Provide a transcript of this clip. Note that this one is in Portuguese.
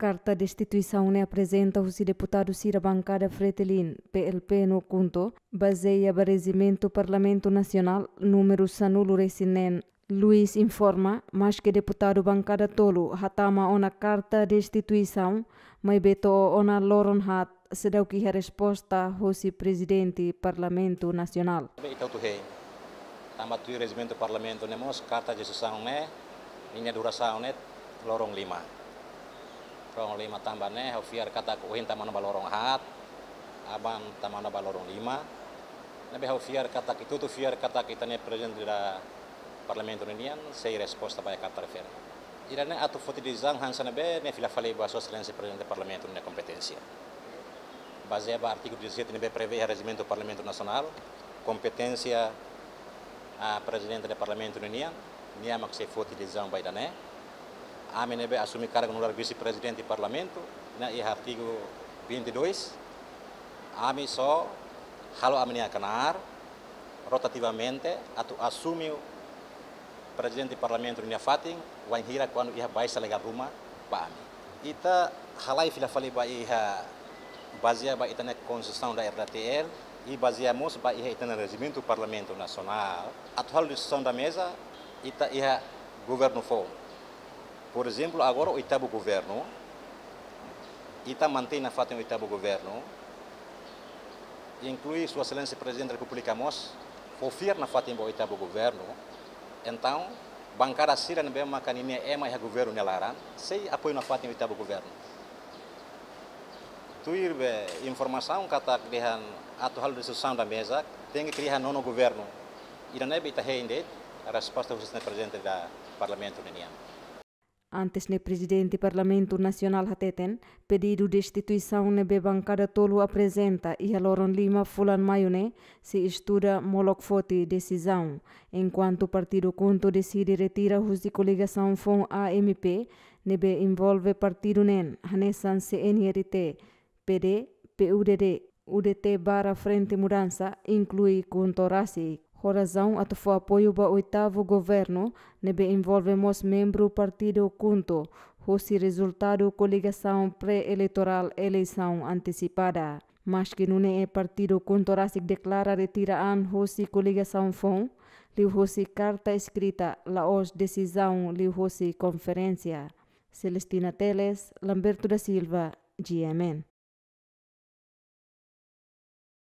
Carta destituição ne apresenta o deputado Cira Bancada Fretelin, PLP no Cunto, baseia baresimento Parlamento Nacional número Sanulo Resinen. Luiz informa, mas que deputado Bancada Tolo hatama ona carta instituição, mas beto ona loron hat, deu que a resposta hosi presidente Parlamento Nacional. Tamatui regimento Parlamento nemos carta instituição, ne, minha duração ne, lorong lima. rong lima tambane hofiar kata kuhin tamano balorong hat abang tamano balorong lima nabe hofiar kata itu tu fiar kata kita ne presiden dira parlamento unian sei respons pai kata refer irane atu foti di zang hansa nabe ne fila fale baso silence presidente kompetensi. ne competencia baseaba artikel 17 nabe prevê regimento parlamento nasional, kompetensi a presidente do parlamento unian niama que se foti di zang bai dane AMNB assume cargo no lugar vice-presidente do parlamento, na e artigo 22, AMI só, halo amnia canar, rotativamente, atu assume o presidente do parlamento na fatin, wan hira quando ia baisa legal ruma, ba AMI. Ita halai fila fali ba iha baseia ba itana construção da RTL e baseamos ba iha itana regimento do parlamento nacional. Atual discussão da mesa, ita iha governo fome. Por exemplo, agora o oitavo governo, e está mantendo a fato em oitavo governo, inclui Sua Excelência Presidente da República Mos, confiar na fato em oitavo governo, então, cira não na uma caninha é mais governo nelaran, sei apoio na fato em oitavo governo. Tuir be eh, informação está criando a atual discussão da mesa, tem que criar nono governo. Irane bita rende a resposta do Presidente da Parlamento União. Antes ne presidente Parlamento Nacional hateten, pedido de instituição nebe bancada tolu apresenta e aloron lima fulan maione se estuda molok foti decisão, enquanto o partido conto decide retira os de coligação fom AMP, be envolve partido nen, hanesan CNRT, PD, PUDD, UDT barra Frente Mudança, inclui contorasi Corazão atofou apoio para o oitavo governo, nebe envolvemos membro partido Kunto, cujo resultado coligação pré-eleitoral eleição antecipada. Mas que não é partido Kunto Rasik declara retiraan cujo coligação fom, liu cujo carta escrita, laos decisão liu cujo conferência. Celestina Teles, Lamberto da Silva, GMN.